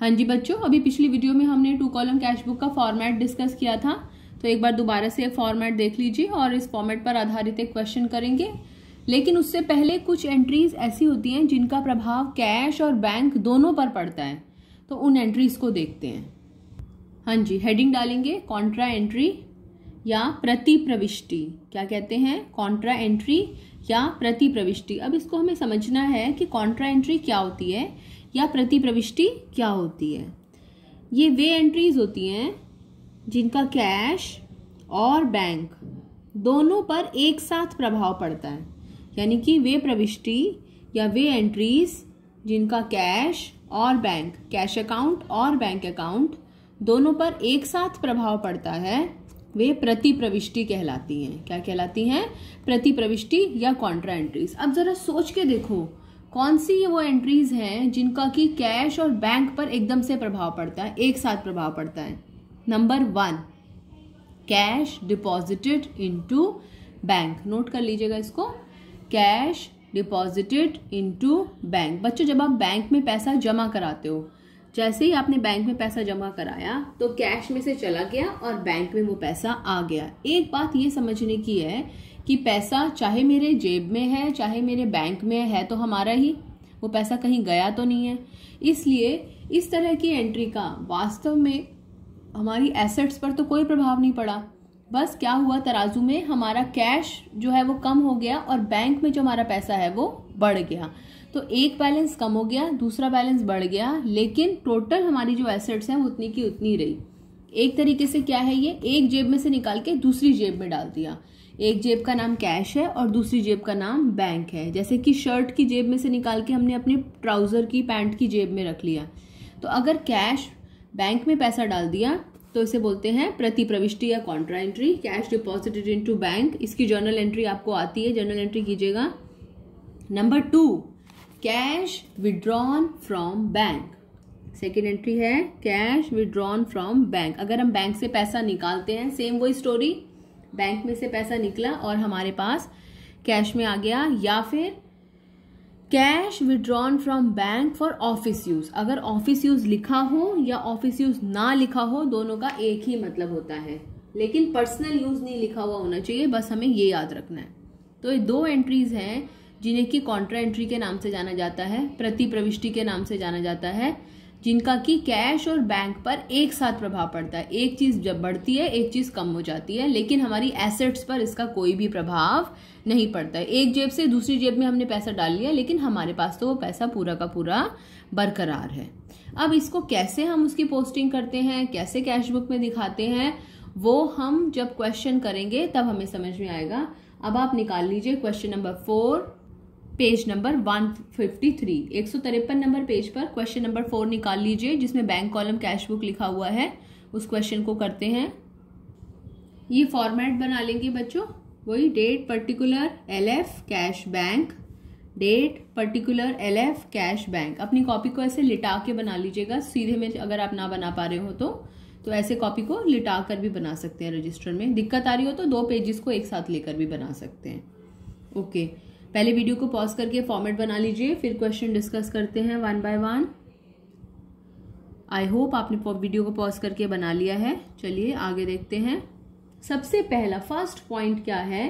हाँ जी बच्चों अभी पिछली वीडियो में हमने टू कॉलम कैश बुक का फॉर्मेट डिस्कस किया था तो एक बार दोबारा से फॉर्मेट देख लीजिए और इस फॉर्मेट पर आधारित एक क्वेश्चन करेंगे लेकिन उससे पहले कुछ एंट्रीज ऐसी होती हैं जिनका प्रभाव कैश और बैंक दोनों पर पड़ता है तो उन एंट्रीज को देखते हैं हाँ जी हेडिंग डालेंगे कॉन्ट्रा एंट्री या प्रति प्रविष्टि क्या कहते हैं कॉन्ट्रा एंट्री या प्रति प्रविष्टि अब इसको हमें समझना है कि कॉन्ट्रा एंट्री क्या होती है या प्रति प्रविष्टि क्या होती है ये वे एंट्रीज होती हैं जिनका कैश और बैंक दोनों पर एक साथ प्रभाव पड़ता है यानी कि वे प्रविष्टि या वे एंट्रीज जिनका कैश और बैंक कैश अकाउंट और बैंक अकाउंट दोनों पर एक साथ प्रभाव पड़ता है वे प्रति प्रविष्टि कहलाती हैं क्या कहलाती हैं प्रति प्रविष्टि या कॉन्ट्रा एंट्रीज अब जरा सोच के देखो कौन सी वो एंट्रीज हैं जिनका कि कैश और बैंक पर एकदम से प्रभाव पड़ता है एक साथ प्रभाव पड़ता है number one cash deposited into bank note कर लीजिएगा इसको कैश डिपॉजिटेड इनटू बैंक बच्चों जब आप बैंक में पैसा जमा कराते हो जैसे ही आपने बैंक में पैसा जमा कराया तो कैश में से चला गया और बैंक में वो पैसा आ गया एक बात ये समझने की है कि पैसा चाहे मेरे जेब में है चाहे मेरे बैंक में है तो हमारा ही वो पैसा कहीं गया तो नहीं है इसलिए इस तरह की एंट्री का वास्तव में हमारी एसेट्स पर तो कोई प्रभाव नहीं पड़ा बस क्या हुआ तराजू में हमारा कैश जो है वो कम हो गया और बैंक में जो हमारा पैसा है वो बढ़ गया तो एक बैलेंस कम हो गया दूसरा बैलेंस बढ़ गया लेकिन टोटल हमारी जो एसेट्स हैं वो उतनी की उतनी रही एक तरीके से क्या है ये एक जेब में से निकाल के दूसरी जेब में डाल दिया एक जेब का नाम कैश है और दूसरी जेब का नाम बैंक है जैसे कि शर्ट की जेब में से निकाल के हमने अपने ट्राउज़र की पैंट की जेब में रख लिया तो अगर कैश बैंक में पैसा डाल दिया तो इसे बोलते हैं प्रति प्रविष्टि या contra entry cash deposited to bank इसकी जर्नल एंट्री आपको आती है जर्नल एंट्री कीजिएगा number two cash withdrawn from bank second entry है कैश विड्रॉन फ्रॉम बैंक अगर हम बैंक से पैसा निकालते हैं सेम वही स्टोरी बैंक में से पैसा निकला और हमारे पास कैश में आ गया या फिर cash withdrawn from bank for office use अगर ऑफिस यूज लिखा हो या ऑफिस यूज ना लिखा हो दोनों का एक ही मतलब होता है लेकिन पर्सनल यूज नहीं लिखा हुआ होना चाहिए बस हमें ये याद रखना है तो ये दो एंट्रीज हैं जिन्हें की कॉन्ट्रा एंट्री के नाम से जाना जाता है प्रति प्रविष्टि के नाम से जाना जाता है जिनका कि कैश और बैंक पर एक साथ प्रभाव पड़ता है एक चीज़ जब बढ़ती है एक चीज़ कम हो जाती है लेकिन हमारी एसेट्स पर इसका कोई भी प्रभाव नहीं पड़ता है एक जेब से दूसरी जेब में हमने पैसा डाल लिया लेकिन हमारे पास तो वो पैसा पूरा का पूरा बरकरार है अब इसको कैसे हम उसकी पोस्टिंग करते हैं कैसे कैश बुक में दिखाते हैं वो हम जब क्वेश्चन करेंगे तब हमें समझ में आएगा अब आप निकाल लीजिए question number four page number 153 एक सौ तिरपन नंबर पेज पर क्वेश्चन नंबर फोर निकाल लीजिए जिसमें बैंक कॉलम कैश बुक लिखा हुआ है उस क्वेश्चन को करते हैं ये फॉर्मेट बना लेंगे बच्चों वही date particular L F cash bank date particular L F cash bank अपनी कॉपी को ऐसे लिटा के बना लीजिएगा सीधे में अगर आप ना बना पा रहे हो तो तो ऐसे कॉपी को लिटा कर भी बना सकते हैं रजिस्टर में दिक्कत आ रही हो तो दो पेजेस को एक साथ लेकर भी बना सकते हैं ओके okay. पहले वीडियो को पॉज करके फॉर्मेट बना लीजिए फिर क्वेश्चन डिस्कस करते हैं one by one I hope आपने वीडियो को पॉज करके बना लिया है चलिए आगे देखते हैं सबसे पहला फर्स्ट पॉइंट क्या है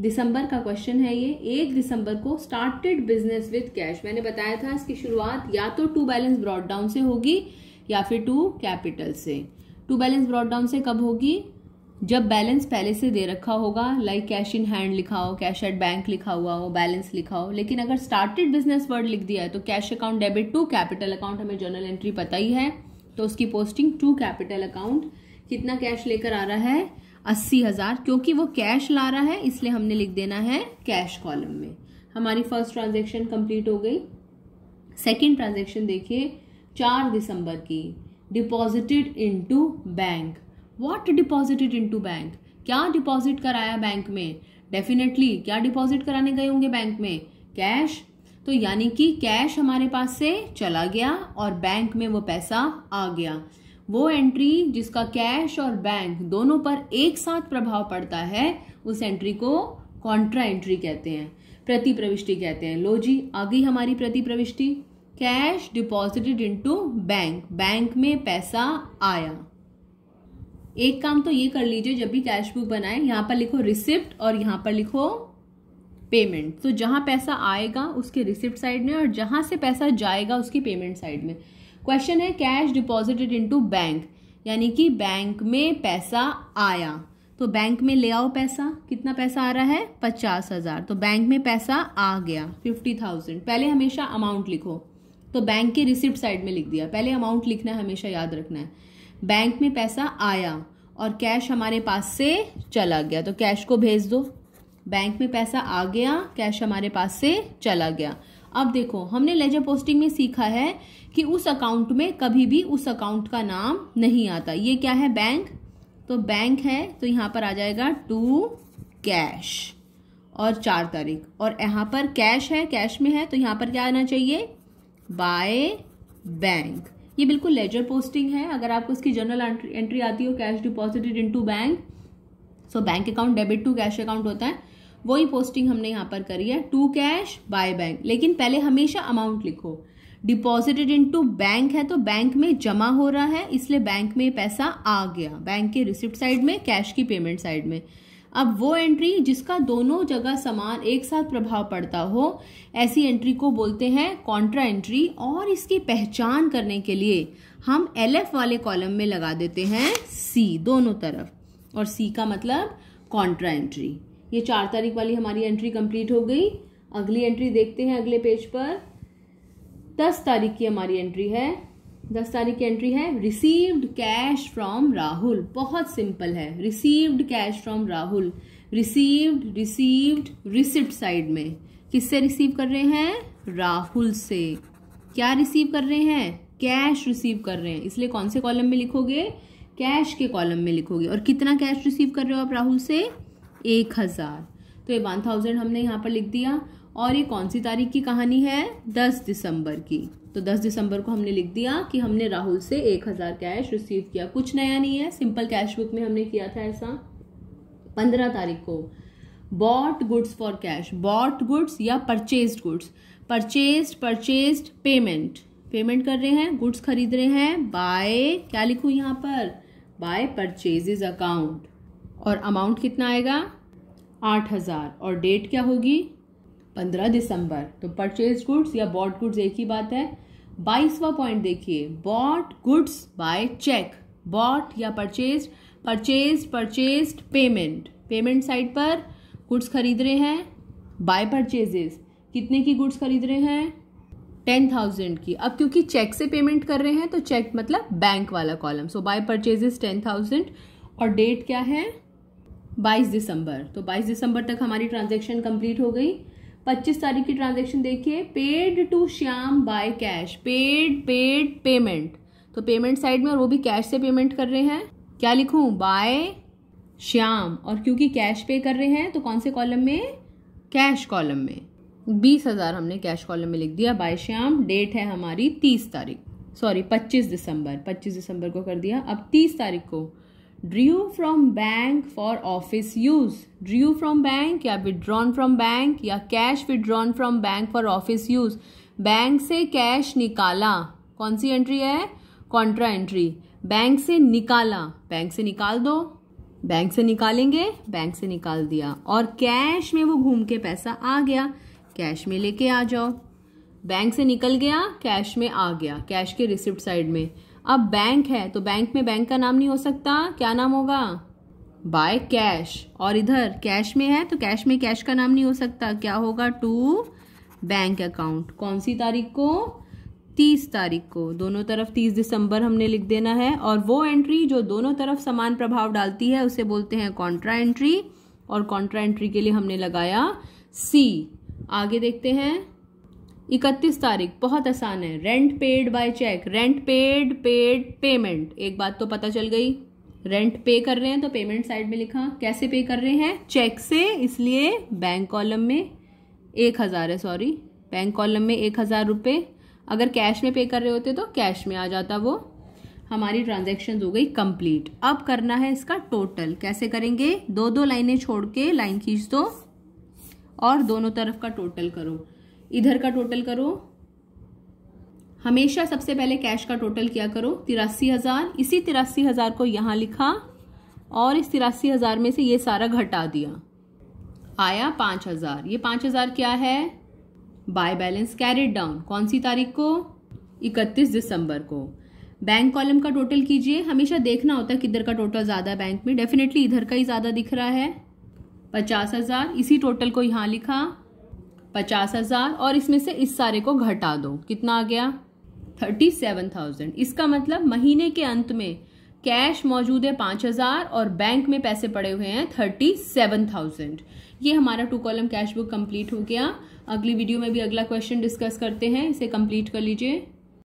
दिसंबर का क्वेश्चन है ये एक दिसंबर को स्टार्टेड बिजनेस विथ कैश मैंने बताया था इसकी शुरुआत या तो टू बैलेंस ब्रॉड डाउन से होगी या फिर टू कैपिटल से टू बैलेंस ब्रॉड डाउन से कब होगी जब बैलेंस पहले से दे रखा होगा लाइक कैश इन हैंड लिखा हो कैश एट बैंक लिखा हुआ हो बैलेंस लिखा हो लेकिन अगर स्टार्टेड बिजनेस वर्ड लिख दिया है तो cash account debit to capital account हमें जर्नल एंट्री पता ही है तो उसकी पोस्टिंग टू कैपिटल अकाउंट कितना कैश लेकर आ रहा है अस्सी हज़ार क्योंकि वो कैश ला रहा है इसलिए हमने लिख देना है कैश कॉलम में हमारी फर्स्ट ट्रांजेक्शन कंप्लीट हो गई सेकेंड ट्रांजेक्शन देखिए चार दिसंबर की deposited in bank what deposited into bank क्या डिपॉजिट कराया बैंक में डेफिनेटली क्या डिपॉजिट कराने गए होंगे बैंक में कैश तो यानी कि कैश हमारे पास से चला गया और बैंक में वो पैसा आ गया वो एंट्री जिसका कैश और बैंक दोनों पर एक साथ प्रभाव पड़ता है उस एंट्री को कॉन्ट्रा एंट्री कहते हैं प्रति प्रविष्टि कहते हैं लो जी आ गई हमारी प्रति प्रविष्टि cash deposited into bank bank में पैसा आया एक काम तो ये कर लीजिए जब भी कैश बुक बनाए यहाँ पर लिखो रिसिप्ट और यहाँ पर लिखो पेमेंट तो जहाँ पैसा आएगा उसके रिसिप्ट साइड में और जहाँ से पैसा जाएगा उसकी पेमेंट साइड में क्वेश्चन है कैश डिपॉजिटेड इनटू बैंक यानी कि बैंक में पैसा आया तो बैंक में ले आओ पैसा कितना पैसा आ रहा है पचास हज़ार तो बैंक में पैसा आ गया फिफ्टी थाउजेंड पहले हमेशा अमाउंट लिखो तो बैंक के रिसिप्ट साइड में लिख दिया पहले अमाउंट लिखना है हमेशा याद रखना है बैंक में पैसा आया और कैश हमारे पास से चला गया तो कैश को भेज दो बैंक में पैसा आ गया कैश हमारे पास से चला गया अब देखो हमने लेजर पोस्टिंग में सीखा है कि उस अकाउंट में कभी भी उस अकाउंट का नाम नहीं आता ये क्या है बैंक तो बैंक है तो यहाँ पर आ जाएगा टू कैश और चार तारीख और यहाँ पर कैश है कैश में है तो यहाँ पर क्या आना चाहिए बाय बैंक ये बिल्कुल लेजर पोस्टिंग है अगर आपको इसकी जनरल एंट्री आती हो cash deposited into bank so bank account debit to cash account होता है वही पोस्टिंग हमने यहाँ पर करी है टू कैश बाय बैंक लेकिन पहले हमेशा अमाउंट लिखो डिपॉजिटेड इन टू बैंक है तो बैंक में जमा हो रहा है इसलिए बैंक में पैसा आ गया बैंक के रिसिप्ट साइड में कैश की पेमेंट साइड में अब वो एंट्री जिसका दोनों जगह समान एक साथ प्रभाव पड़ता हो ऐसी एंट्री को बोलते हैं कॉन्ट्रा एंट्री और इसकी पहचान करने के लिए हम एल वाले कॉलम में लगा देते हैं सी दोनों तरफ और सी का मतलब कॉन्ट्रा एंट्री ये चार तारीख वाली हमारी एंट्री कंप्लीट हो गई अगली एंट्री देखते हैं अगले पेज पर दस तारीख की हमारी एंट्री है दस तारीख की एंट्री है रिसीव्ड कैश फ्रॉम राहुल बहुत सिंपल है received cash from Rahul received received receipt side में किससे रिसीव कर रहे हैं राहुल से क्या रिसीव कर रहे हैं कैश रिसीव कर रहे हैं इसलिए कौन से कॉलम में लिखोगे कैश के कॉलम में लिखोगे और कितना कैश रिसीव कर रहे हो आप राहुल से एक हज़ार तो ये वन थाउजेंड हमने यहाँ पर लिख दिया और ये कौन सी तारीख की कहानी है दस दिसंबर की तो 10 दिसंबर को हमने लिख दिया कि हमने राहुल से एक हज़ार कैश रिसीव किया कुछ नया नहीं है सिंपल कैश बुक में हमने किया था ऐसा पंद्रह तारीख को bought goods for cash bought goods या purchase goods purchase purchase payment payment कर रहे हैं गुड्स खरीद रहे हैं बाय क्या लिखूँ यहाँ पर बाय परचेजेज अकाउंट और अमाउंट कितना आएगा आठ हज़ार और डेट क्या होगी पंद्रह दिसंबर तो परचेज गुड्स या बॉट गुड्स एक ही बात है बाईसवा पॉइंट देखिए bought goods by cheque bought या purchase purchase purchase payment payment side पर गुड्स खरीद रहे हैं बाय परचेजेस कितने की गुड्स खरीद रहे हैं टेन थाउजेंड की अब क्योंकि चेक से पेमेंट कर रहे हैं तो चेक मतलब बैंक वाला column so by purchases ten thousand और डेट क्या है बाईस दिसंबर तो बाईस दिसंबर तक हमारी ट्रांजेक्शन कंप्लीट हो गई पच्चीस तारीख की ट्रांजेक्शन देखिए paid to Shyam by cash paid paid payment तो पेमेंट साइड में और वो भी कैश से पेमेंट कर रहे हैं क्या लिखूँ बाय श्याम और क्योंकि कैश पे कर रहे हैं तो कौन से कॉलम में कैश कॉलम में बीस हज़ार हमने कैश कॉलम में लिख दिया बाय श्याम डेट है हमारी तीस तारीख सॉरी पच्चीस दिसंबर पच्चीस दिसंबर को कर दिया अब तीस तारीख को drew from bank for office use drew from bank या विदड्रॉन फ्रॉम बैंक या cash withdrawn from bank for office use bank से कैश निकाला कौन सी एंट्री है कॉन्ट्रा एंट्री बैंक से निकाला बैंक से निकाल दो बैंक से निकालेंगे बैंक से निकाल दिया और कैश में वो घूम के पैसा आ गया कैश में लेके आ जाओ बैंक से निकल गया कैश में आ गया कैश के रिसिप्ट साइड में अब बैंक है तो बैंक में बैंक का नाम नहीं हो सकता क्या नाम होगा बाय कैश और इधर कैश में है तो कैश में कैश का नाम नहीं हो सकता क्या होगा टू बैंक अकाउंट कौन सी तारीख को तीस तारीख को दोनों तरफ तीस दिसंबर हमने लिख देना है और वो एंट्री जो दोनों तरफ समान प्रभाव डालती है उसे बोलते हैं कॉन्ट्रा एंट्री और कॉन्ट्रा एंट्री के लिए हमने लगाया सी आगे देखते हैं इकतीस तारीख बहुत आसान है rent paid by cheque rent paid paid payment एक बात तो पता चल गई रेंट पे कर रहे हैं तो पेमेंट साइड में लिखा कैसे पे कर रहे हैं चेक से इसलिए बैंक कॉलम में एक हज़ार है सॉरी बैंक कॉलम में एक हज़ार रुपये अगर कैश में पे कर रहे होते तो कैश में आ जाता वो हमारी ट्रांजेक्शन हो गई कंप्लीट अब करना है इसका टोटल कैसे करेंगे दो दो लाइनें छोड़ के लाइन खींच दो और दोनों तरफ का टोटल करो इधर का टोटल करो हमेशा सबसे पहले कैश का टोटल किया करो तिरासी हज़ार इसी तिरासी हज़ार को यहाँ लिखा और इस तिरासी हज़ार में से ये सारा घटा दिया आया पाँच हज़ार ये पाँच हज़ार क्या है बाय बैलेंस कैरिड डाउन कौन सी तारीख को इकतीस दिसंबर को बैंक कॉलम का टोटल कीजिए हमेशा देखना होता है किधर का टोटल ज़्यादा बैंक में डेफिनेटली इधर का ही ज़्यादा दिख रहा है पचास हज़ार इसी टोटल को यहाँ लिखा पचास हज़ार और इसमें से इस सारे को घटा दो कितना आ गया थर्टी सेवन थाउजेंड इसका मतलब महीने के अंत में कैश मौजूद है पाँच हज़ार और बैंक में पैसे पड़े हुए हैं थर्टी सेवन थाउजेंड ये हमारा two column cash book complete हो गया अगली वीडियो में भी अगला क्वेश्चन डिस्कस करते हैं इसे कंप्लीट कर लीजिए